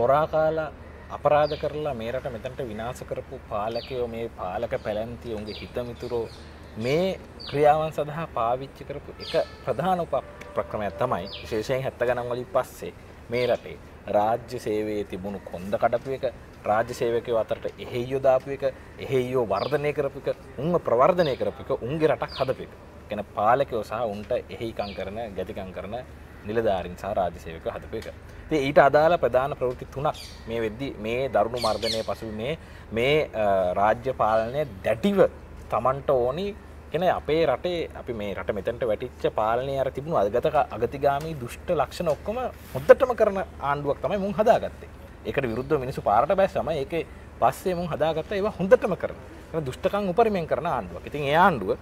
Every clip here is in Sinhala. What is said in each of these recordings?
පොරාකාලා අපරාධ කරලා මේරට මෙතැන්ට විනාස කරපු පාලකයෝ මේ පාලක පැලැන්තිය උගේ හිතමිතුරෝ මේ ක්‍රියාවන් සඳහා පාවිච්චි කරපු එක ප්‍රධාන උප ප්‍රක්‍රමයක් තමයි ශේෂයෙන් හැත්ත ගනන්වලින් පස්සේ මේ රටේ රාජ්‍ය සේවයේ තිබුණු කොන්ද කඩපු එක රාජ්‍ය සේවකය අතරට එහෙයියෝ දාපු එක එහෙයියෝ වර්ධනය කරපු එක උන්ව ප්‍රවර්ධනය කරපු එක උන්ගේ රටක් හදපු එක ගැන පාලකයෝ සහ උන්ට එහෙයිකං කරන ගැතිකං කරන නිලධාරින් සහ රාජසයක හදපු එක ඊට අදාළ ප්‍රධාන ප්‍රවෘති තුනක් මේ වෙද්දි මේ දරුණු මර්ධනය පසු මේ මේ රාජ්‍ය පාලනය දැටිව තමන්ට ඕනි කෙන අපේ රටේ අපි මේ රට මෙතැට වැටිච්ච පාලනය අර තිබුණු අදගතක අගතිගාමී දුෂ්ට ලක්ෂණ ඔක්කොම මුද්දටම කරන ආණ්ඩුවක් තමයි මුන් හදාගත්තේ එකට විරුද්ධ මිනිසු පාරට බැස් සම ඒක පස්සේ මුන් හදාගත්ත ඒවා හොඳටම කරන දුෂ්ටකං උපරිමෙන් කරන ආණ්ඩුවක් ඉතින් ඒ ආණ්ඩුව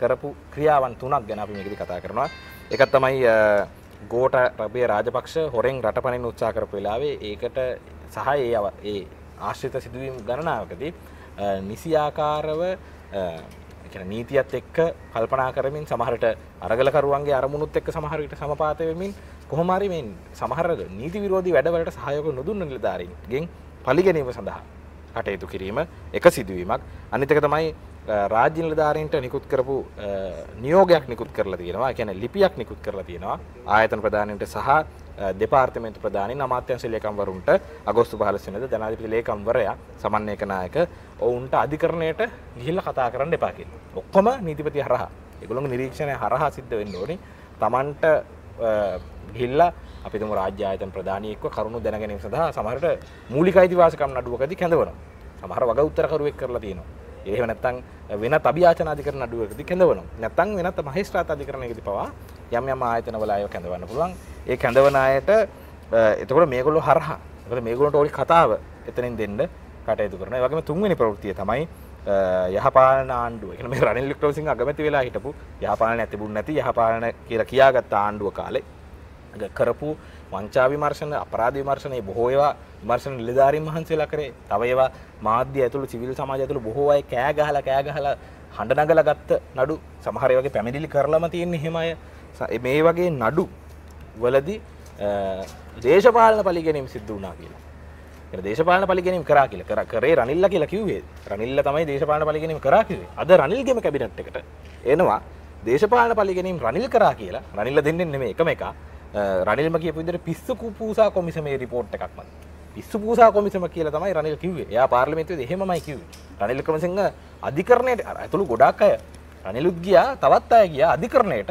කරපු ක්‍රියාවන් තුනක් ගැන අපි මේකදි කතා කරනවා එකත් තමයි ගෝට රබේ රාජපක්ෂ හොරෙන් රට පණෙන් උත්සා කරපු වෙලාවේ ඒකට සහ ඒ අව ඒ ආශ්‍රිත සිදුවීම් ගණනාවකදී නිසියාකාරව නීතියත් එක්ක කල්පනා කරමින් සමහරට අරගලකරුවන්ගේ අරමුණුත් එක්ක සමහරට සමපාතයවෙමින් කොහොමරි මේ සමහර නීති විරෝධී වැඩවලට සහයක නොදුන්න නිලධාරීන්ගෙන් පලිගැනීම සඳහා කටයුතු කිරීම එක සිදුවීමක් අනිතක තමයි රාජ්‍ය නිලධාරීන්ට නිකුත් කරපු නියෝගයක් නිකුත් කරලා තියෙනවා කියන ලිපියක් නිකුත් කරලා තියෙනවා ආයතන ප්‍රධානීන්ට සහ දෙපාර්තමේන්තු ප්‍රධානීන් අමාත්‍යංශ ලේකම්වරුන්ට අගෝස්තු 15 වෙනිදා ජනාධිපති ලේකම්වරයා සමන්වයක නායක ඔවුන්ට අධිකරණයට ගිහිල්ලා කතා කරන්න එපා කියලා. ඔක්කොම නීතිපති හරහා. ඒගොල්ලෝගේ නිරීක්ෂණය හරහා සිද්ධ වෙන්න ඕනේ. Tamanට ගිහිල්ලා අපි තුමු රාජ්‍ය ආයතන ප්‍රධානී එක්ව කරුණු දැන ගැනීම සඳහා සමහරට මූලික අයිතිවාසිකම් නඩුවකදී කැඳවනවා. සමහර වග උත්තරකරුවෙක් කරලා තියෙනවා. ඒහ නැත්තං වෙන තබියාචනාධිකර නඩුවකති කැඳවන නැතං වෙනත් මහිස්ත්‍රාත අධිකරණයකති පවා යම් යම ආයතනවල අයෝ කැඳවන්න පුළුවන් ඒ කැඳවනායට එතකොට මේගොල්ලු හරහා මේගොලට ඔලි කතාව එතනින් දෙන්න කටයුතු කරන වගේම තුන්වෙනි ප්‍රවෘතිය තමයි යහපාලන ආණ්ඩුව එන මේ රනිල් ලික්ටෝසින් අගමැති වෙලා හිටපු යහපාලන ඇතිබුන් නැති යහපාලන කියලා කියාගත් ආණ්ඩුව කාලේ කරපු වංචා විමර්ශන අපරාධ විමර්ශනයේ බොහෝ ඒවා විමර්ශන නිලධාරීන් වහන්සේලා කරේ. තව ඒවා මාධ්‍ය ඇතුළු සිවිල් සමාජය ඇතුළු බොහෝ අය කෑ ගහලා කෑ ගහලා හඬ නගලා ගත්ත නඩු සමහර ඒ වගේ පැමිණිලි කරලම තියෙන එහෙම අය මේ වගේ නඩු වලදී දේශපාලන පලිගැනීම් සිද්ධ වුණා කියලා. දේශපාලන පලිගැනීම් කරා කියලා කර කරේ රනිල්ල කියලා කිව්වේ. රනිල්ල තමයි දේශපාලන පලිගැනීම් කරා කිව්වේ. අද රනිල්ගේම කැබිනට් එකට එනවා දේශපාලන පලිගැනීම් රනිල් කරා කියලා. රනිල්ල දෙන්නේ නෙමෙයි එකම එක. රනිල්ම කිය විදර පිස්සු පූසා කොමිසමේ රිපෝට් එකක්ම පිස්සු පූසා කොමිසම කියලා තමයි රනිල් කිව්වේ එයා පාර්ලිමේන්තුවේ එහෙමමයි කිව්වේ රනිල් වික්‍රමසිංහ අධිකරණයට ඇතුළු ගොඩාක් අය රනිලුත් ගියා තවත් අය ගියා අධිකරණයට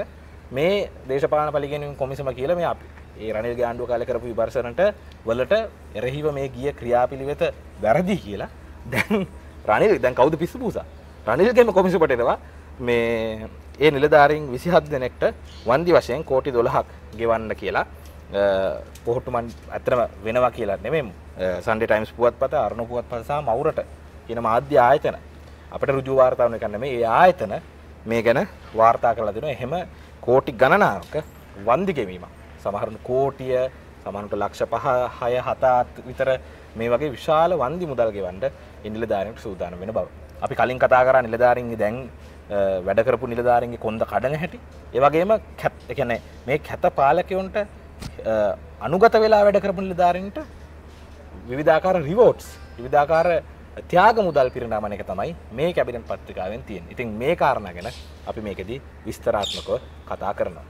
මේ දේශපාලන පරිගැනීම් කොමිසම කියලා මේ අපි ඒ රනිල්ගේ ආණ්ඩුව කාලේ කරපු විමර්ශනට වලට එරෙහිව මේ ගිය ක්‍රියාපිළිවෙත වැරදි කියලා දැන් රනිල් දැන් කවුද පිස්සු පූසා රනිල්ගේම කොමිසමට එනවා මේ ඒ නිලධාරීන් 27 දෙනෙක්ට වන්දි වශයෙන් කෝටි 12ක් ගෙවන්න කියලා පොහොට්ටුමන් ඇතරම වෙනවා කියලා නෙමෙම් සන්ඩ ටයිම්ස් පුවත් පත අරුණු පුවත් පසා මවුරට කියන මාධ්‍ය ආයතන අපට රුජු වාර්තාවන කන්න මේ ඒ ආයතන මේ ගැන වාර්තා කරලා දෙන එහෙම කෝටි ගණනාවක වන්දිගෙවීම සමහරණ කෝටිය සමන්ට ලක්ෂ පහ හය හතාත් විතර මේ වගේ විශාල වන්දි මුදල්ගෙවන්ට ඉන්දිලධාරයට සූදාන වෙන බව අපි කලින් කතා කර නිලධාරින්ගේ දැන් වැඩකරපු නිලධාරගේ කොන්ද කඩන හැටි ඒවගේම කැත් එකන මේ කැත පාලකවුන්ට අනුගත වෙලා වැඩකරපු නිලධාරන්ට විවිධාකාර රිවෝට්ස් විවිධාකාර ත්‍යාග මුදල් පිරිනාමන එක තමයි මේ කැබිනට පත්්‍රිකාවෙන් තියෙන් ඉතින් මේ කාරණ ගැන අපි මේකෙදී විස්තරාත්මකව කතා කරනවා.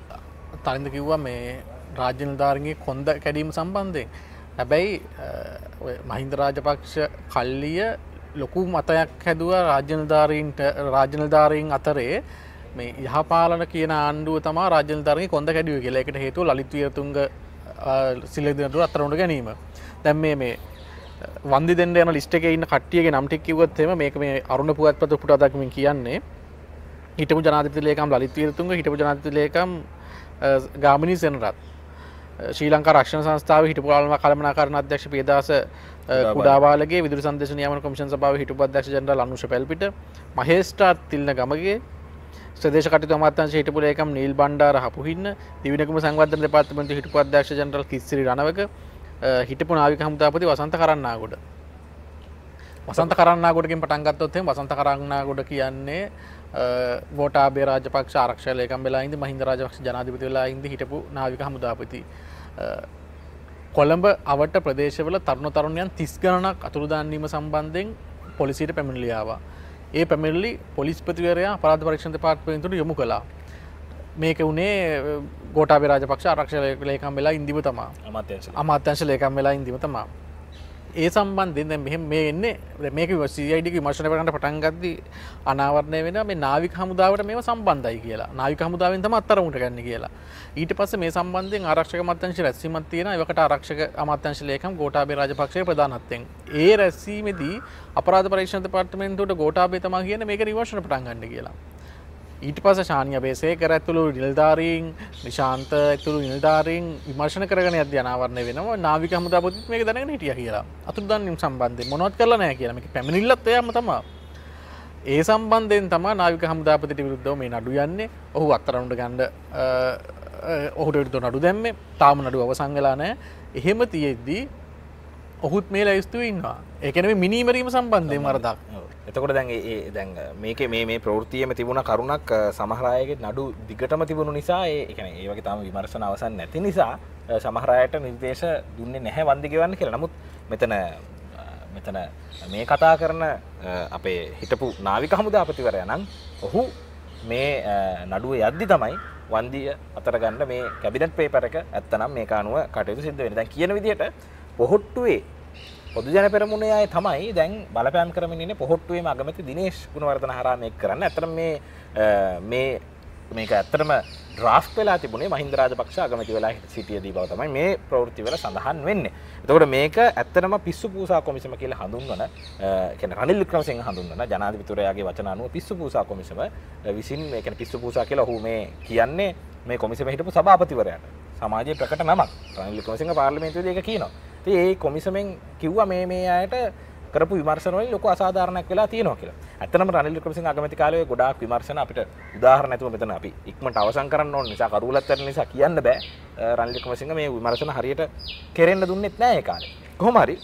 තනිද කිව්වා මේ රාජ්‍යනිධාරගේ කොන්ද කැඩීම සම්බන්ධය හැබැයි මහින්ද රාජපක්ෂ කල්ලිය ලොකු මතයක් හැදුව රාජ්‍යනධාරීන්ට රාජනධාරීන් අතරේ මේ යහපාලන කියන ආණ්ඩුව තමා රාජනධරී කොඳ කැඩිය කියලා එකට හේතු ලිත්වතුන්ග සිල්ලදිනට අතරනට ගැනීම දැම් මේ මේ වන්දි දෙන්න යන ලිස්ට එක ඉන්න කට්ටියගේ නම්ටික් කිවත්තෙම මේක මේ අරුණ පුවත්පත පුට අදක්මින් කියන්නේ හිටපු ජනාතිලේකම් ලිත්වීරතුන්ග හිටපු ජනාතිලේකම් ගාමිණී සෙනරත් ශ්‍රී ලංකා රක්ෂණ සංස්ථාව හිටපුරාලම කළමනා කරන අධ්‍යක්ෂ පේදස කුඩාවාලගේ විදුර සන්දේශ නියම කොමිෂන් සභාව හිටුපදක්ෂ ජනරල් අනුෂ පැල්පිට මහේෂ්ටාත් තිල්න ගමගේ සදේශ කටයුතු අමාත්‍යංශ හිටපු ලේකම් නිල් බණ්ඩාර හපුහින්න දිවිනකම සංවර්ධන දෙපාර්තමේන්තුව හිටපු අධ්‍යක්ෂ ජනරල් කිස්සිරි රණවක හිටපු නාවික හමුදාපති වසන්ත කරන්නාගොඩ වසන්ත කරන්නාගොඩකින් පටන් ගත්තොත් එහෙම වසන්ත කරන්නාගොඩ කියන්නේ ගෝටාබේ රාජපක්ෂ ආරක්ෂා ලේකම් වෙලා ඉඳි මහින්ද රාජපක්ෂ ජනාධිපති වෙලා ඉඳි හිටපු නාවික හමුදාපති කොළඹ අවට ප්‍රදේශවල තරුණ තරුණයන් තිස් ගණනක් අතුරුදාන්නීම සම්බන්ධයෙන් පොලිසිට පැමිණිලියාවා. ඒ පැමිල්ලි පොලිස්පතිවරයා පරාධ පරක්ෂණ පාත්වයතුට යොමු කළා. මේක වනේ ගෝටාේ රාජපක්ෂ ආරක්ෂලය ලේකම් වෙලා ඉදිව තමා අමාත්‍යංශ ලේකම් වෙලා ඉදිව තමා ඒ සම්බන්ධින් මෙහම මේ එන්නේ මේක සියිඩි විමර්ශණ කරට පටන්ගත්ද අනාවරණය වෙන මේ නාවික හමුදාවට මේ සම්බන්ධයි කියලා නාවික හමුදාවෙන් තම අත්තරමට ගන්න කියලා ඊට පස මේ සම්බන්ධෙන් ආරක්ෂක මත්තංශ රැස්වීමත් තියෙන එකට ආරක්ෂක අමත්තංශ ලේකම් ගෝටාබේ රාජපක්ෂය ප්‍රධානත්තෙන් ඒ රැස්වීමේදී අපරාධ පරීක්ෂණ දෙපාර්තමේන්තුවට ගෝටාබේ තමා කියන මේක නිවර්ෂණ පටන් ගන්න කියලා ඊට පස ශානය බේසේ කර ඇතුළු නිල්ධාරීන් නිශාන්ත ඇතුළු නිල්ධාරීන් විමර්ශන කරන අද යනාවරන්න වෙන නාවික හමුදාපතිත් මේ දැන හිටිය කියලා අතුරදන්නම් සම්බන්ධය මොනොත් කරලනෑ කියලම පැමිණිල්ලත්තයම තමා ඒ සම්බන්ධයෙන් තමා නාවික හමුදාපතිට විරුද්ධව මේ නඩු යන්නේ ඔහු අත්තරවුට ගණ්ඩ ඔහුට විරුද්ධ නඩු දැම්මේ තාම නඩු අවසංගලා නෑ එහෙම තියෙද්දී ඔහුත් මේ ලයිස්තුව ඉන්නවා එකන මිනීමරීම සම්බන්ධය මරදක් එතකොට දැන් දැන් මේක මේ මේ ප්‍රෘතියම තිබුණ කරුණක් සමහරයගේ නඩු දිගටම තිබුණු නිසා ඒකන ඒවගේ තම විමර්ශන අවසන් නැති නිසා සමහරයට නිර්දේශ දුන්නේ නැහැ වන්දිගවන්න කියලා නමුත් මෙතන මෙතන මේ කතා කරන අපේ හිටපු නාවික හමුදාපතිවරය නම් ඔහු මේ නඩුව යද්දි තමයි වන්දිය අතරගන්න මේ කැබිනට් පේපරක ඇත්තනම් මේ අනුව කටයුතු සිද්ධ වෙන දැන් කියන විදිහට පොහොට්ටුවේ පොදුජන පෙරමුණේ අය තමයි දැන් බලපෑම් කරමින් පොහොට්ටුවේ අගමැති දිනේශ් ගුණවර්ධන හරා මේ කරන්න ඇතර මේ මේක ඇත්තරම ්‍රාස්් වෙලා තිබුණේ මහින්ද රාජපක්ෂ අගමති වෙලා සිටියදී බව තමයි මේ ප්‍රවෘත්ති වල සඳහන් වෙන්නේ. එතකොට මේක ඇත්තනම පිස්සු පූසා කොමිසම කියලා හඳුන්වන කියන රනිල් වික්‍රමසිංහ හඳුන්වන ජනාධිපතිවරයාගේ වචන අනුව පිස්සු පූසා කොමිසම විසින් මේ කියන පිස්සු පූසා කියලා ඔහු මේ කියන්නේ මේ කොමිසම හිටපු සභාපතිවරයාට සමාජයේ ප්‍රකට නමක් රනිල් වික්‍රමසිංහ පාර්ලිමේන්තුවේදී ඒක කියනවා. ඉතින් ඒ කොමිසමෙන් කිව්වා මේ මේ අයට කරපු විමර්ශනවල ලොකු අසාධාරණයක් වෙලා තියෙනවා කියලා. ඇත්තනම රනිල් වික්‍රමසිංහ අගමැති කාලේ ගොඩාක් විමර්ශන අපිට උදාහරණ නැතුව මෙතන අපි ඉක්මනට අවසන් කරන්න ඕන නිසා කරුවලත් වෙන නිසා කියන්න බෑ. රනිල් වික්‍රමසිංහ මේ විමර්ශන හරියට කෙරෙන්න දුන්නෙත් නෑ ඒ කාලේ. කොහොම හරි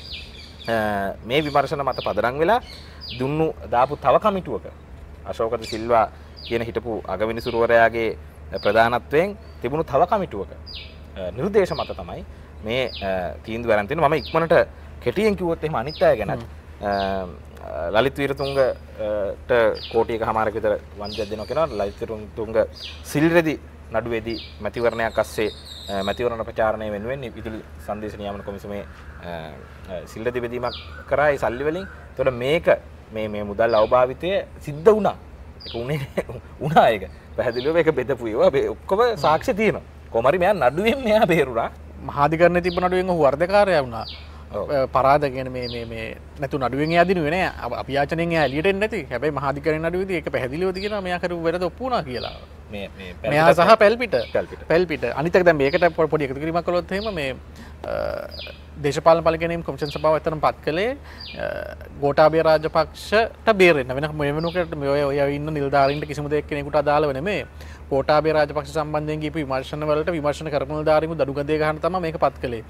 මේ විමර්ශන මත පදනම් වෙලා දුන්නු දාපු තව කමිටුවක අශෝකද සිල්වා කියන හිටපු අගවිනිසුරුවරයාගේ ප්‍රධානත්වයෙන් තිබුණු තව කමිටුවක නිර්දේශ මත තමයි මේ තීන්දුව ගන්න තියෙන්නේ. මම ඉක්මනට කෙටියෙන් කිවොත් එම අනිත්තය ගැනත් ලලිත් වීරතුන්ගට කෝටියක හමාරක විතර වංජ දෙන කෙන ලයිතරුන් තුන්ග සිල්රෙදි නඩුවේදී මැතිවරණයක් අස්සේ මැතිවරණ ප්‍රචාරණය වෙනුවෙන් ඉදිරි සංදේශ නියාමන කොමිසමේ සිල්රදි බෙදීමක් කරයි සල්ලිවලින් තොට මේක මේ මේ මුදල් අවභාවිතය සිද්ධ වුණා උනේ උනායක පැහදිලිව එක බෙදපුයවා ඔක්කොම සාක්ෂ තියෙන කොමරි මෙයා නඩුවෙන් මෙයා බේරුරා මහාධිකරණ තිබ නඩුවෙන් හුවර්ධකාරය වුණා පරාද ගැන මේ නැතු නඩුවෙන් අදින වෙන අපියාචනය ඇලිට නැති හැබයි මහදිකර නඩුවද එක පැදිලිවද කියෙන මේකර වැරද ඔප්පුුණ කියලා මෙයා සහ පැල්පිට පැල්පිට අනිතක දැ මේකට පො පොඩි එකතු කිරීම කළොත්හෙම මේ දේශපාල පලගෙනම් කොමිෂන් සභාව ඇතන පත් කළේ ගෝටාබේ රාජපක්ෂට බේරෙන් වෙන මෙමනුකට මෙය ඔය ඉන්න නිල්ධාරීන්ට කිසිම දෙක් කෙනෙකුට අදාල වන මේ කෝටාබේ රාජපක්ෂ සම්බන්ධයගේ විමර්ශනවලට විමර්ශන කරම ධාරීම දඩුගදේ ගහන තම මේ පත් කළේ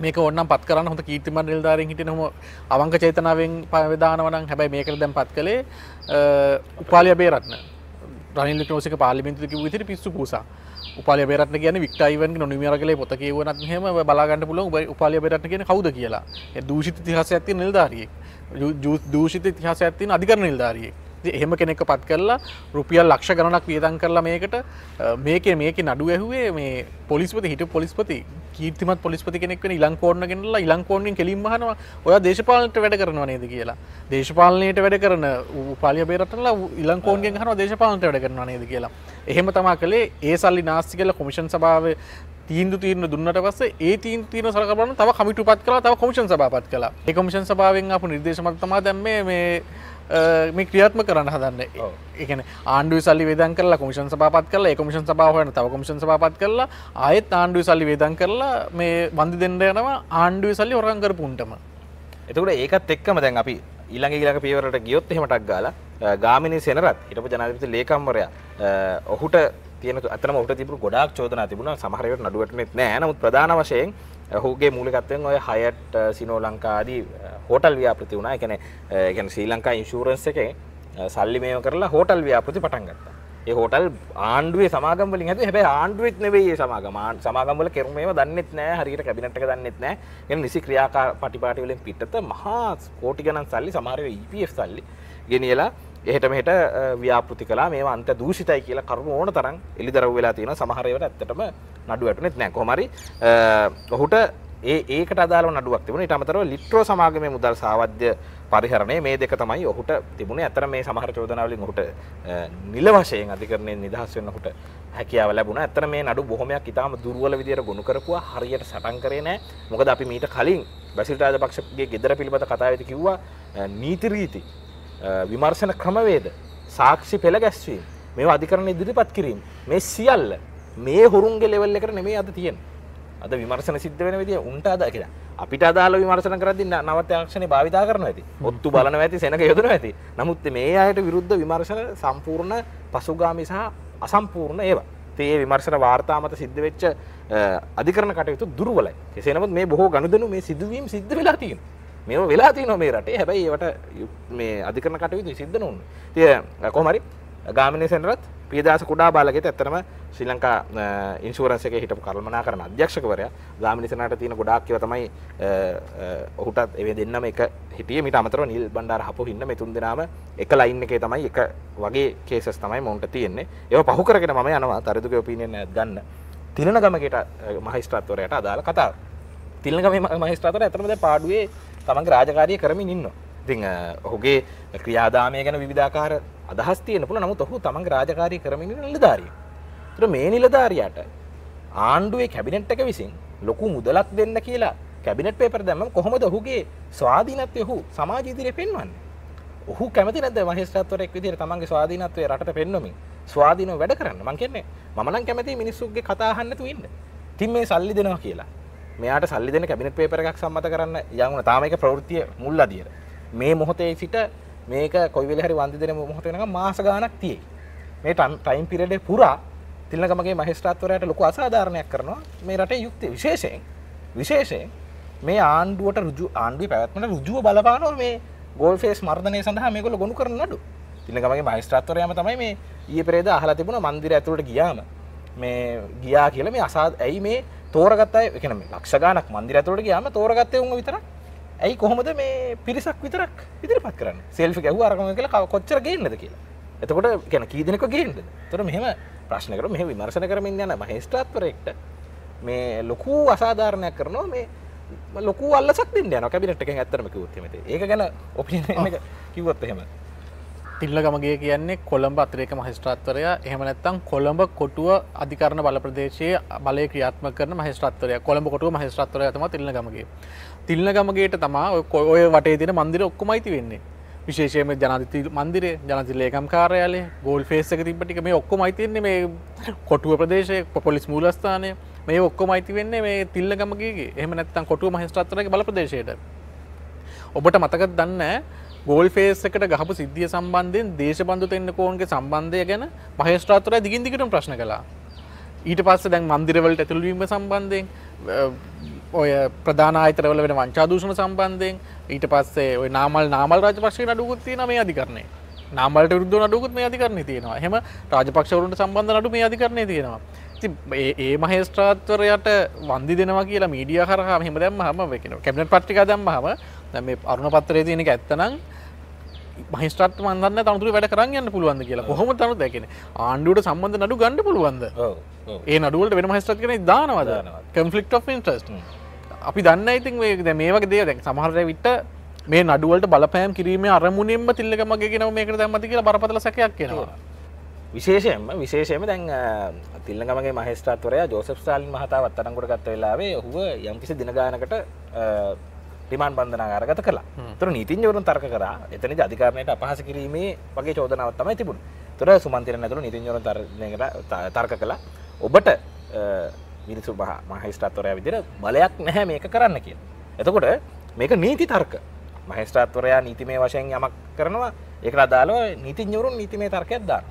මේක ඔන්න පත් කරන්න හොඳ කීර්තිම නිල්ධාරෙන් හිට නොම අවංක චේතනාවෙන් පවිධානවනම් හැබැයි මේකට දැන් පත් කළේ උපාලිය බේරත්න රනිල් ටෝසික පාලිමින්තුක විතර පිස්සු පූසා උපාලි බේරත්න කියන වික්ටයිවන් නොනිමර කලේ පොත කියවනත් හෙම බලාගන්න පුලුව උපාලි බේරත්න කියන කවුද කියලා දූෂිත තිහස ඇති නිල්ධාරියෙක් දූෂිත තිහස ඇත්තින අධිකර නිල්ධාරියෙක් එහෙම කෙනෙක පත් කරලා රුපියල් ලක්ෂ ගණනක් වියදන් කරලා මේකට මේක මේක නඩු ඇහුවේ මේ පොලිස්පති හිට පොලිස්පති කීර්තිමත් පොලිස්පති කෙනෙක් වෙන ඉලංකෝන්න ගෙනලා ඉලංකෝන්නෙන් කෙලින්මහනවා ඔය දේශපාලනට වැඩ කරනවා නේද කියලා දේශපාලනයට වැඩ කරන උපාලිය බේරටලා ඉලංකෝන්ගෙන් හනවා දේශපාලනට වැඩ කරනවා නේද කියලා එහෙම තමා කළේ ඒ සල්ලි නාස්ති කියලා කොමිෂන් සභාව තීන්දු තීරණ දුන්නට පස්සේ ඒ තීන් තීරණ සරකරන තව කමිටු පත් කළා තව කොමිෂන් සභාපත් කළා. ඒ කොමිෂන් සභාවෙන් අපු නිර්දේශමක් තමයි දැන් මේ මේ මේ ක්‍රියාත්මක කරන්න හදන්නේ. ඒ කියන්නේ ආණ්ඩුවේ සල්ලි වේදන් කරලා කොමිෂන් සභාපත් කළා ඒ කොමිෂන් සභාව හොයන තව කොමිෂන් සභාපත් කළා ආයෙත් ආණ්ඩුවේ සල්ලි වේදන් කරලා මේ වන්දි දෙන්න යනවා ආණ්ඩුවේ සල්ලි හොරන් කරපුන්ටම. එතකොට ඒකත් එක්කම දැන් අපි ඊළඟ ඊළඟ පියවරට ගියොත් එහෙමටක් ගාලා ගාමිණී සෙනරත් හිටපු ජනාධිපති ලේකම්වරයා ඔහුට තියන අතන ඔට තිබු ගොඩක් චෝදන තිබුණ සමහරයට නඩුවටනෙත් නෑ නමුත් ප්‍රධාන වශයෙන් හුගේ මූලිකත්වයෙන් ඔය හයට් සිනෝ ලංකාදී හෝටල් ව්‍යාපෘති වුණා එකන ගැන ශ්‍රී ලංකා ඉන්ශූරන්ස එක සල්ලි මේ කරලා හෝටල් ව්‍යාපෘති පටන් ගත්තා ඒ හෝටල් ආණ්ඩුවේ සමාගම්වලින් ඇතු හැබැ ආණ්ඩුවත් නෙවෙයි සමාගම සමාගම්වල කෙරුමේම දන්නෙත් නෑ හරියට කැබිනට් එක දන්නෙත් නෑ එන නිසි ක්‍රියාකා පටිපාටි වලින් පිටත මහා කෝටි ගණන් සල්ලි සමහර EPF සල්ලි ගෙනියලා එහට මෙහට ව්‍යාපෘති කලා මේ අන්ත දූෂිතයි කියලා කරුණු ඕන තරන් එලි දරව වෙලා තියෙන සමහරවට ඇත්තටම නඩු ඇටනෙත් නෑ කොමරි ඔහුට ඒකට අදාල නඩුවක් තිබුණ ඉටමතරව ලිට්‍රෝ සමාගම මුදල් සාවද්‍ය පරිහරණය මේ දෙක තමයි ඔහුට තිබුණ ඇතර මේ සමහර චෝදනාවලින් හුට නිල වශයෙන් අධිකරණය නිදහස් වන්නහුට හැකියාව ලැබුණ ඇතර මේ නඩු බොහොමයක් ඉතාම දුර්වල විදිර ගුණ කරපුවා හරියට සටන් කරේ නෑ මොකද අපි මීට කලින් බැසිල්ටාජ පක්ෂගේ ගෙදර පිළිබඳ කතාවති කිව්වා නීතිරීති විමර්ශන ක්‍රමවේද සාක්ෂි පෙළ ගැස්වීම මේ අධිකරණ ඉදිරිපත් කිරීම මේ සියල්ල මේ හුරුන්ගේ ලෙවල් එකට නෙමේ අද තියෙන අද විමර්ශන සිද්ධ වෙන විදිය උන්ට අද කියලා අපිට අදාළ විමර්ශන කරද්දී නවත් ආක්ෂණේ භාවිතා කරනවා ඇති ඔත්තු බලනවා ඇති සෙනඟ යොදනවා ඇති නමුත් මේ අයට විරුද්ධ විමර්ශන සම්පූර්ණ පසුගාමි සහ අසම්පූර්ණ ඒවා ඒ විමර්ශන වාර්තා මත සිද්ධ වෙච්ච අධිකරණ කටයුතු දුර්වලයි. කෙසේ නමුත් මේ බොහෝ ගනුදෙනු මේ සිදුවීම් සිද්ධ වෙලා තියෙනවා. මෙම වෙලා තියන මේ රටේ හැබැයි ඒවට මේ අධිකරන කටයුතු සිද්ධ නොන් තිය කොමරි ගාමිනය සැනරත් පියදස කුඩා බාලගෙත ඇත්තරම ශ්‍රී ලංකා ඉන්සුරන්සක හිට කරමනා කරන අධ්‍යක්ෂකවරය ගාමිනිසනට තියෙන ගොඩාක්ව තමයි ඔහුටත් එව දෙන්නම එක හිටිය මිට අමතර නිල් බණ්ඩාර හපු හින්න මෙතුන් දෙනාම එක ලයින්න එකේ තමයි එක වගේ කේසස් තමයි මොන්ට තියෙන්නේ ඒ පහු කරගෙන ම යනවා තරදුක ඔපීනෙන් ගන්න තිලන ගමකට මහිස්ත්‍රත්වරයට අදාළ කතා තිල්ගම මහිස්ත්‍රතර ඇතරමද පාඩුවේ තමන්ගේ රාජකාරය කරමින් ඉන්නවා. ඉතින් ඔහුගේ ක්‍රියාදාමය ගැන විවිධාකාර අදහස් තියෙන පුළුවන්. නමුත් ඔහු තමන්ගේ රාජකාරය කරමින් ඉන්න නිලධාරියෙක්. ඒතර මේ නිලධාරියාට ආණ්ඩුවේ කැබිනට් එක විසින් ලොකු මුදලක් දෙන්න කියලා කැබිනට් පේපර් දැම්මම කොහොමද ඔහුගේ ස්වාධීනත්වය ඔහු සමාජ ඉදිරියේ පෙන්වන්නේ? ඔහු කැමති නැද්ද මහේස්ත්‍රාත්වරයෙක් විදිහට තමන්ගේ ස්වාධීනත්වය රටට පෙන්වමින් ස්වාධීනව වැඩ කරන්න? මං කියන්නේ මම නම් කැමති මිනිස්සුන්ගේ කතා අහන්න නැතුව ඉන්න. ඉතින් මේ සල්ලි දෙනවා කියලා මෙයාට සල්ලි දෙන කැබිනට පේපර එකක් සම්මත කරන්න යවුණ තාමක ප්‍රවෘතිය මුල් අදියර මේ මොහොතේ සිට මේක කොයිවෙල හරි වන්දි දෙන මොහොත වෙනක මාස ගානක් තියේ මේ ටන් ටයිම් පිරඩේ පුරා තිල්ලකමගේ මහිස්ත්‍රාත්වරයට ලොකු අසාධාරණයක් කරනවා මේ රටේ යුක්ති විශේෂයෙන් විශේෂයෙන් මේ ආණ්ඩුවට රුජු ආණ්ඩුවේ පැවැත්මට රුජුව බලපානෝ මේ ගෝල් ෆේස් මර්ධනය සඳහා මේගොල්ලෝ ගොනු කරන නඩු තිල්ලකමගේ මහිස්ත්‍රාත්වරයාම තමයි මේ ඊයේ පෙරේද අහලා තිබුණා මන්දිර ඇතුළට ගියාම මේ ගියා කියලා මේ අසා ඇයි මේ තෝරගත්තයි එකන මේ ලක්ෂ ගානක් මන්දිර ඇතුළට ගියාම තෝරගත්තය උන් විතර ඇයි කොහොමද මේ පිරිසක් විතරක් ඉදිරිපත් කරන්න සෙල්ි ගැහු අරගම කියලා කොච්චර ගේන්නද කියලා එතකොට ගැන කීදනක ගේන්ද තොර මෙහම ප්‍රශ්නකර මෙහ විමර්ශන කරමින් යන මහේස්ට්‍රාත්වරෙක්ට මේ ලොකු අසාධාරණයක් කරනවා මේ ලොකු අල්ලසක් දෙන්න යන කැබිනට්ක ඇත්තරම කිවත්තමති ඒ ගැන ඔපින කිව්වත් එහෙම තිල්ලගමගේ කියන්නේ කොළඹ අතරේක මහිස්ත්‍රාත්වරයා එහමනැත්තං කොළඹ කොටුව අධිකරණ බලප්‍රදේශයේ බලය ක්‍රියාත්ම කරන මහිස්ත්‍රාත්වරය කොළඹ කොටුව මහිස්ත්‍රාත්වරය තම තිල්ලගමගේ තිල්ලගමගේට තමා ඔය වටේ තින මන්දිර ඔක්කොමයිති වෙන්නේ විශේෂයම ජනති මන්දිරේ ජනති ලේකම් කාරයාලේ ගෝල් ෆේසක තිබටික මේ ඔක්කොම අයිතින්නේ මේ කොටුව ප්‍රදේශය පොලිස් මූලස්ථානය මේ ඔක්කොම අයිති වෙන්නේ මේ තිල්ලගමගේ එහමනැත්තං කොටුව මහිස්ත්‍රාත්වරය බලප්‍රදේශයට ඔබට මතකත් දන්නෑ ගෝල් ෆේස් එකට ගහපු සිද්ධිය සම්බන්ධයෙන් දේශබන්ධ තෙන්න කෝන්ගේ සම්බන්ධය ගැන මහේෂ්ත්‍රාත්තරය දිගින්දිකට ප්‍රශ්න කලා ඊට පස්ස දැන් මන්දිරවලට ඇතුළවීම සම්බන්ධයෙන් ඔය ප්‍රධානාතරවල වෙන වංචාදූෂණ සම්බන්ධයෙන් ඊට පස්සේ ඔය නාමල් නාමල් රාජපක්ෂය අඩුකුත් තියෙන මේ අධිකරන්නේ නාමල්ට විරුද්ධ අඩුකුත් මේ අධිකරන්නේ තියෙනවා හෙම රාජපක්ෂවරුන්ට සම්බන්ධ අඩු මේ අධිකරන්නේ තියෙනවා ඒ මහේස්ත්‍රාත්වරයට වන්දි දෙනවා කියලා මීඩිය හරහම හෙම දැම් හම වෙන කැබිනට පට්ටික දම් හම දැම අරුණ පත්තරේ තියෙනක ඇත්තනම් මහිස්ත්‍රත් වන්දන්න තනතුර වැඩ කරන්න පුළුවන්ද කියලා කොහොම තනු දැකෙන ආණ්ඩුවට සම්බඳ නඩු ගණඩ පුළුවන්ද ඒ නඩුවට වෙන මහිස්ත්‍රත් කෙන දානවද කම්ෆලික්් ඉන්ටස් අපි දන්න ඉතින් ද මේක දේ දැන් සමහරය විට මේ නඩුවලට බලපෑම් කිරීම අරමුණෙන්ම තිල්ලක මගේ ගෙන මේක දැමති කියලා බරපතල සැකයක් කෙනවා විශේෂයෙන්ම විශේෂයම දැන් තිල්ලගමගේ මහස්ත්‍රත්වරය ජෝසප් සාලින් මහතාවත් අරංගොට ගත්ත වෙලාවේ ඔහුව යම්කිසි දිනගානකට රිමාන් බන්ධනා අරගත කලා තුර නීතිංජවරුන් තර්ක කර එතනි අධිකාරණයට අපහස කිරීමේ වගේ චෝදනාවත් තමයි තිබුණ තුර සුමන්තිර නැතුරු නීතිංජවරුන් තර්ක කලා ඔබට මිනිසු බහ මහිස්ටාත්වරයා විදිර බලයක් නැහැ මේක කරන්න කිය. එතකොට මේක නීති තර්ක මහිස්ටාත්වරයා නීතිමේ වශයෙන් යමක් කරනවා එක අදාලව නීතිංජවරුන් නීතිමේ තර්කයක් දාන්න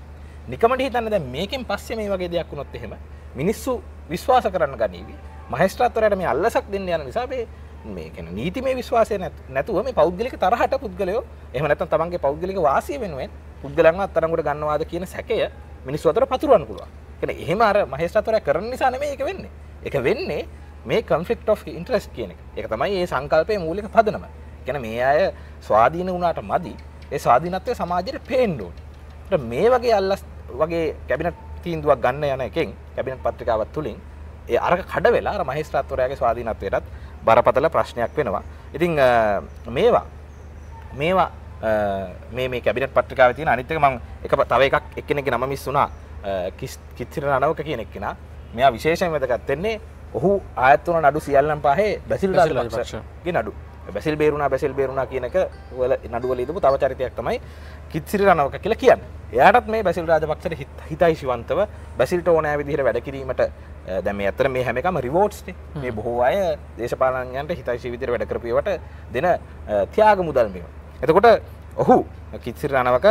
නිකමට හිතන්න දැ මේකින් පස්සේ මේ වගේ දෙයක් වුණොත් එහෙම මිනිස්සු විශ්වාස කරන්න ගනීවී මහිස්ටාත්වරයට මේ අල්ලසක් දෙන්න යන නිසාබේ මේකන නීති මේ විශ්වාසය නැතුව මේ පෞද්ගලික තරහට පුද්ගලයෝ එහම නැතන් තමන්ගේ පෞද්ගලික වාසය වෙනුවෙන් පුද්ගලන්ව අත්තරකට ගන්නවාද කියන සැකය මිනිස් අතර පතුරුවන් පුළුවන් කෙන එහෙම අර මහේෂ්ඨතොර කරන නිසා නෙමෙයි ඒක වෙන්නේ ඒක වෙන්නේ මේ කන්ෆ්ලික්ට් ඔෆ් ඉන්ට්‍රස් කියන එක ඒක තමයි ඒ සංකල්පය මූලික පදනම ගැන මේ අය ස්වාධීන වුණාට මදි ඒ ස්වාධීනත්වය සමාජයට පේන්ඩෝන් මේ වගේ අල්ලස් වගේ කැබිනට තීන්දුවක් ගන්න යන එකෙන් කැබිනට පත්්‍රිකාවත් තුළින් ඒ අර කඩ වෙලා මහිස්ත්‍රත්වරයාගේ ස්වාධීනත්වයටත් බරපතල ප්‍රශ්නයක් වෙනවා. ඉතිං මේවා මේවා මේ කැබිට පට්ිකාව තින අනිතක මං එක තව එකක් එකනෙක නම මිස් වුනා කිස්තිර නනවක කියනෙක්ෙන මෙයා විශේෂයෙන් වැදගත්තෙන්නේ ඔහු ආත්වන නඩු සියල්ලම් පහේ බැසිල් ලක්ෂ නඩු බැසිල් බේරුණා බැසිල් බේරුණා කියනක වල නඩුවල ඉදපු තව චරිතයක් තමයි කිත්සිරි රණවක කියලා කියන්නේ. එයාටත් මේ බැසිල් රාජපක්ෂට හිතයි ශිවන්තව බැසිල්ට ඕනෑ විදිහට වැඩ කිරීමට දැන් මේ අතර මේ හැම එකම රිවෝට්ස් මේ බොහෝ අය දේශපාලනඥයන්ට හිතයිශී විදිහට වැඩ කරපියවට දෙන ත්‍යාග මුදල් මේවා. එතකොට ඔහු කිත්සිරි රණවක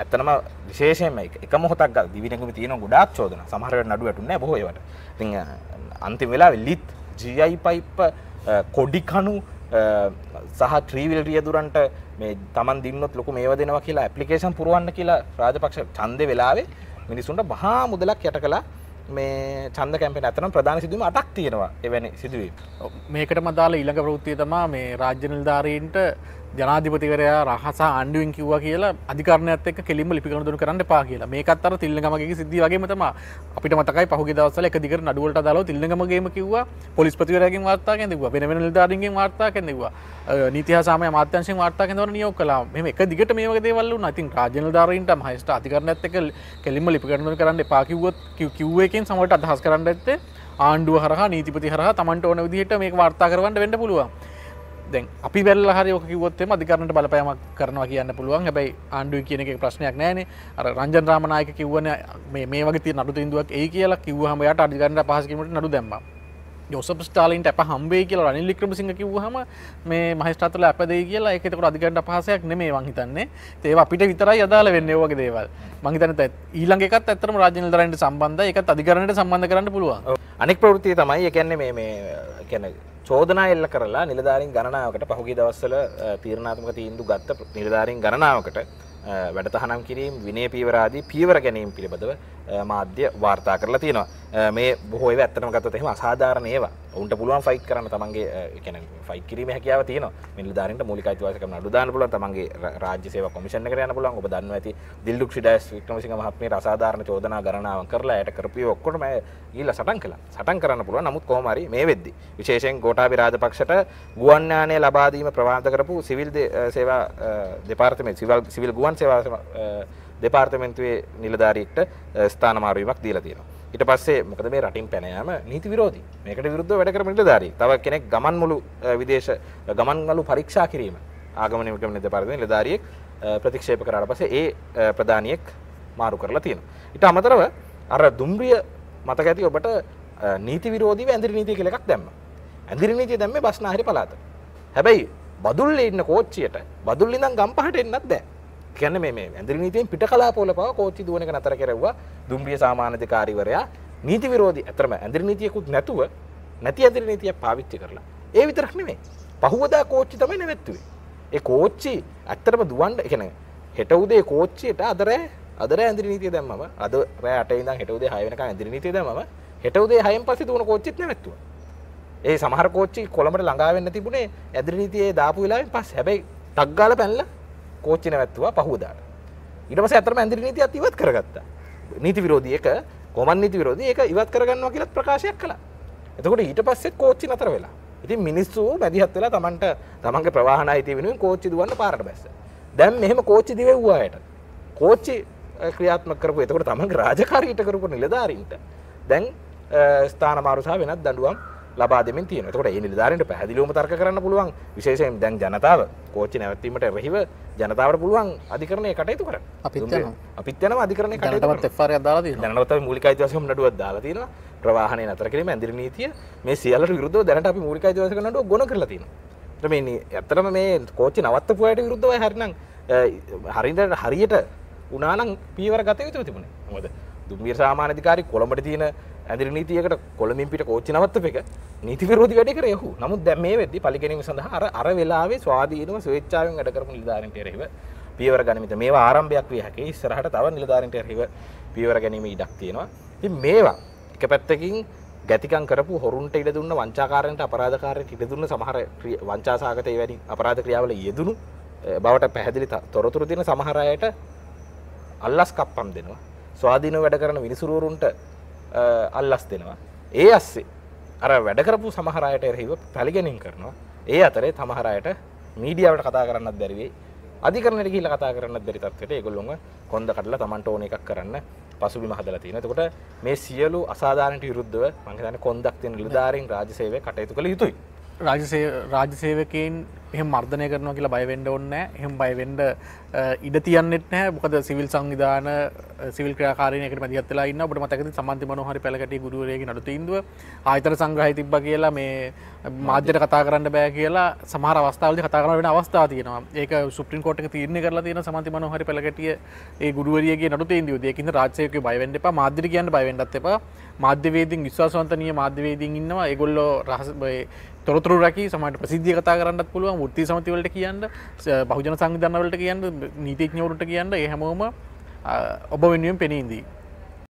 ඇත්තනම විශේෂයෙන්ම එක මොහොතක් ගල් දිවිනගම තියෙන ගොඩාක් චෝදන සමහරවට නඩු වැටුන්නේ බොහෝ ඒවට. ඉතින් අන්තිම වෙලාවේ ලිත් GI පයිප් කොඩි කණු සහ ත්‍රීවිල් රියදුරන්ට මේ තමන් දින්නොත් ලොකු මේව දෙනවා කියලා ඇපලිකේෂන් පුරුවන්න කියලා රාජපක්ෂ ඡන්දේ වෙලාවේ මිනිසුන්ට මහා මුදලක් යට කළා මේ ඡන්ද කැම්පේන අතරම ප්‍රධාන සිදුවීම් අටක් තියෙනවා එවැනි සිදුවීම්. මේකට මදාලා ඊළඟ ප්‍රවෘත්තිය තමයි මේ රාජ්‍ය නිලධාරීන්ට ජනාධිපතිවරයා රහසා ආණ්ඩුවෙන් කිව්ව කියලා අධිකරනයත් එක් කෙලිම ලිපිකරඳුන කරන්න පා කියලා මේකත්තර තිල්ලගමගේ සිද්ධිය වගේ තම අපිට මතකයි පහු දවසල එකදිකර නඩුවට දාලා තිල්ලගමගේම කිව්වා පොලිස්පතිවරයගෙන් වාර්තා කැඳවා වෙන වෙන නිලධාරීන්ගෙන් වාර්තා කැඳවා නීතිහාසාමය අමාත්‍යංශයෙන් වාර්තා කැඳවන නියෝග කළා මෙහෙම එක දිගට මේ වගේ දේවල් වුණා ඉතින් රාජ්‍ය නිලධාරීන්ට මහේෂ්ඨ අධිකරණයත් එක්ක කෙලිම ලිපිකරඳුන කරන්න එපා කිව්වොත් කිව්ව එකෙන් සමහරට අදහස් කරන්න ඇත්තේ ආණ්ඩුව හරහා නීතිපති හරහා Tamanට ඕන විදිහට මේක වාර්තා කරවන්න වෙන්න පුළුවන් දැන් අපි වැල්ල හරිෝක කිවොත්තෙම අධිකරණට බලපෑමක් කරනවා කියන්න පුළුවන් හැබයි ආණ්ඩුව කියන එක ප්‍රශ්නයක් නෑන අර රංජන් රාමනායක කිවන මේ වගේ නඩු තින්දුවක් ඒ කියලා කිව්හමයට අධිකරන්න පහසකීමට නඩු දැම්ම යොසප ස්ටාලින්ට අප හම්බේ කියලා රනිල් ලික්‍රමසිංහ කිව්හම මේ මහස්ත්‍රාතල අපදේ කියලා එකතකට අධිකරන්න පහසයක් නෙමේ වංහිතන්නේ ඒව අපිට විතරයි අදාල වෙන්න ඕගේ දේවල් මංහිතනත ඊළඟකත් ඇතරම රාජන දරන්ට සම්බන්ධ එකත් අධිකරණයට සම්බන්ධ කරන්න පුළුවන් අනෙක් ප්‍රවෘතිය තමයි එකන්නේ මේ කැන චෝදනා එල්ල කරලා නිලධාරින් ගණනාවකට පහුගේ දවස්සල තීරණාත්මක තීන්දු ගත්ත නිලධාරින් ගණනාවකට වැඩතහනම් කිරීම විනය පීවරාදී පීවර ගැනීම පිළිබඳව මාධ්‍ය වාර්තා කරලා තියෙනවා මේ බොහෝ ඇත්තනම ගත එෙම සාධාරණ ඒවා ඔන්ට පුළුවන් ෆයික් කරන්න තමන්ගේ කැන ෆයි කිරීම හැකියාව තියන නිලධාරට මුලික අතිවාසක අඩුදාන පුල තමන්ගේ රාජ්‍යසය කොමිෂණ කරයන පුලන් ඔබ දන්න ඇති දිල්ලුක් ිඩස් වික්‍රමසිංහ මහත්මේ රසාධාරණ චෝදනා ගණනාව කරලා යට කරපිය ඔක්කොටම ගිල්ල සටන් කළ සටන් කරන්න පුළුව නමුත් කොහමරි මේ වෙද්දි විශේෂයෙන් ගෝටාබි රාජපක්ෂට ගුවන්්‍යානය ලබාදීම ප්‍රවාන්ත කරපු සිවිල් සේවා දෙපාර්තමේ සිවල් සිවිල් ගුවන් සේවා දෙපාර්තමෙන්තුවේ නිලධාරීක්ට ස්ථානමාරුවීමක් දීලා තියෙනවා. ඊට පස්සේ මොකද මේ රටින් පැන යාම නීති විරෝධී. මේකට විරුද්ධව වැඩ කරන නිලධාරී. තව කෙනෙක් ගමන් මුළු විදේශ ගමන් වලු පරීක්ෂා කිරීම ආගමන විගමන දෙපාර්තමේන්තුවේ නිලධාරියෙක් ප්‍රතික්ෂේප කරාට පස්සේ ඒ ප්‍රධානියෙක් මාරු කරලා තියෙනවා. ඊට අමතරව අර දුම්රිය මතක ඇති ඔබට නීති විරෝධීව ඇඳිරි නීතිය කියලා එකක් දැම්මා. ඇඳිරි නීතිය දැම්මේ බස්නාහිර පළාත. හැබැයි බදුල්ලේ ඉන්න කෝච්චියට බදුල්ලේ ඉඳන් ගම්පහට එන්නත් බෑ. කියන මේ ඇදිරි නීතියෙන් පිට කලාපොල පව කෝච්චි දුවනක නතර කරෙව්වා දුම්රිය සාමාන්‍යධිකාරීවරයා නීති විරෝධී ඇතරම ඇදිරි නීතියකුත් නැතුව නැති ඇදිරි නීතිය පාවිච්චි කරලා ඒ විතරක් නෙමේ පහුවදා කෝච්චි තමයි නැවැත්තුවේ ඒ කෝච්චි ඇත්තරම දුවන්ඩ එකන හෙට උදේ කෝච්චියට අදරෑ අදර ඇදිරි නීතිය දැම්ම අද රෑට ඉඳ හෙට උදේ හයවනක ඇදිරි නීතිය දැම හෙට උදේ හයම් පසි දුවන කෝච්චිත් නැවැත්තුව ඒ සමහර කෝච්චි කොළඹට ළඟාවෙන්න තිබුණේ ඇදිරි නීතියේ දාපු වෙලාවෙන් පස් හැබැයි ටක්ගාල පැල්ලා කෝච්චි නැවැත්තුවා පහුවදාට ඊට පස්සේ අතරම ඇඳිරි නීතියත් ඉවත් කරගත්තා නීති විරෝධී එක කොමන් නීති විරෝධී ඒක ඉවත් කරගන්නවා කියලා ප්‍රකාශයක් කළා එතකොට ඊට පස්සේ කෝච්චි නතර වෙලා ඉතින් මිනිස්සු මැදිහත් වෙලා Tamanට Tamanගේ ප්‍රවාහන අයිතිය වෙනුවෙන් කෝච්චි දුවන්න පාරට බැස්සා දැන් මෙහෙම කෝච්චි දිවෙව්වායට කෝච්චි ක්‍රියාත්මක කරපු එතකොට Tamanගේ රාජකාරීට කරපු නිලධාරීන්ට දැන් ස්ථාන මාරු සහ වෙනත් දඬුවම් ලබා දෙමින් තියෙන. එතකොට ඒ නිලධාරීන්ට පැහැදිලිවම තර්ක කරන්න පුළුවන් විශේෂයෙන් දැන් ජනතාව කෝච්චි නැවැත්වීමට එරෙහිව ජනතාවට පුළුවන් අධිකරණය කටයුතු කරන්න. අපිත් යනවා. අපිත් යනවා අධිකරණය කටයුතු කරන්න. ජනතාවත් FR එකක් දාලා තියෙනවා. ජනතාවත් මූලික අයිතිවාසිකම් නඩුවක් දාලා තියෙනවා. ප්‍රවාහනය නතර කිරීම ඇඳිරි නීතිය මේ සියල්ලට විරුද්ධව දැනට අපි මූලික අයිතිවාසිකම් නඩුව ගොනු කරලා තියෙනවා. මේ ඇත්තටම මේ කෝච්චි නවත්තපු අයට විරුද්ධවයි හරිනම් හරියට හරියට උනානම් පීවර ගත යුතු තිබුණේ. මොකද දුම්විය සාමාන්‍ය අධිකාරී කොළඹට තියෙන ඇදිරි නීතියකට කොළමින් පිට කෝච්චි නවත්තප එක නීති විරෝධි වැඩ කරයහු නමුත් දැම් මේ වෙදදි පලිගැනීම සඳහර අර වෙලාවේ ස්වාධීනම ස්වේච්චාවෙන් වැඩ කරපු නිධාරන්ට එරෙව පියවර ගනිමිත මේ ආරම්භයක් විය හැකි ඉස්සරහට තව නිලධාරන්ට එරෙව පියවර ගැනීම ඉඩක් තියෙනවා ති මේවා එක පැත්තකින් ගැතිකන් කරපු හොරුන්ට ඉඩ දුන්න වංචාකාරයට අපරාධකාරයට ඉඩ දුන්න සමහර වංචාසාගතය වැඩි අපරාධ ක්‍රියාවල යෙදුණු බවට පැහැදිලි තොරතුරු දෙන සමහරයට අල්ලස් කප්පම් දෙනවා ස්වාධීන වැඩ කරන විනිසුරුවරුන්ට අල්ලස් දෙනවා. ඒ අස්සේ අර වැඩකරපු සමහරයට එරහිව පැළිගැනින් කරනවා. ඒ අතරේ තමහරයට මීඩියාවට කතා කරන්නත් දැරිවේ අධිකරණයට ගිහිල්ලා කතා කරන්නත් බැරි තත්ත්වයට ඒගොල්ලොන්ව කොන්ද කඩලා Tamanට ඕන එකක් කරන්න පසුබිම හදලා තියෙනවා. එතකොට මේ සියලු අසාධාරණට විරුද්ධව මම හිතන්නේ කොන්දක් තියෙන නිලධාරීන් රාජ්‍ය සේවය කටයුතු කළ යුතුයි. රාජසේවකයෙන් එහෙම මර්ධනය කරනවා කියලා බයවෙන්ඩ ඔන්න හෙම බයිවෙන්ඩ ඉඩ තියන්නෙත් නෑ මොකද සිවිල් සංවිධාන සිවිල් ක්‍රකාරනයක මැදිත්ලා ඉන්න ඔට මතක සමන්තිමන හරි පැලකට ගුරුවරේ නට ඉන්දව ආතර සංග්‍රහහි තිබ්බ කියලා මේ මාධ්‍යයට කතා කරන්න බෑ කියලා සමහර අවස්ථාවද කතා කරන අවස්ථා තියෙනවා ඒක සුප්‍රින් කොට තිරණ කරලා තියෙන සමන්තිමන හරි පැලකටිය ඒ ගුරුවරියගේ නට ඉන්දියදයකින්න රාජයක බයිවෙන්ඩ එප මාධ්‍ය කියන්න බයිවෙන්ඩත් එප මාධ්‍යවේදින් විශ්වාසවන්තනය මාධ්‍යවේදින් ඉන්නවා ඒගොල්ලෝ රහස තොරතුරු රැකි සමට ප්‍රසිද්ධිය කතා කරන්නත් පුළුවන් ෘත්ති සමතිවලට කියන්න බහුජන සංවිධන්නවලට කියන්න නීතිඥවරුට කියන්න එහැමෝම ඔබ වෙනුවෙන් පෙනීදී.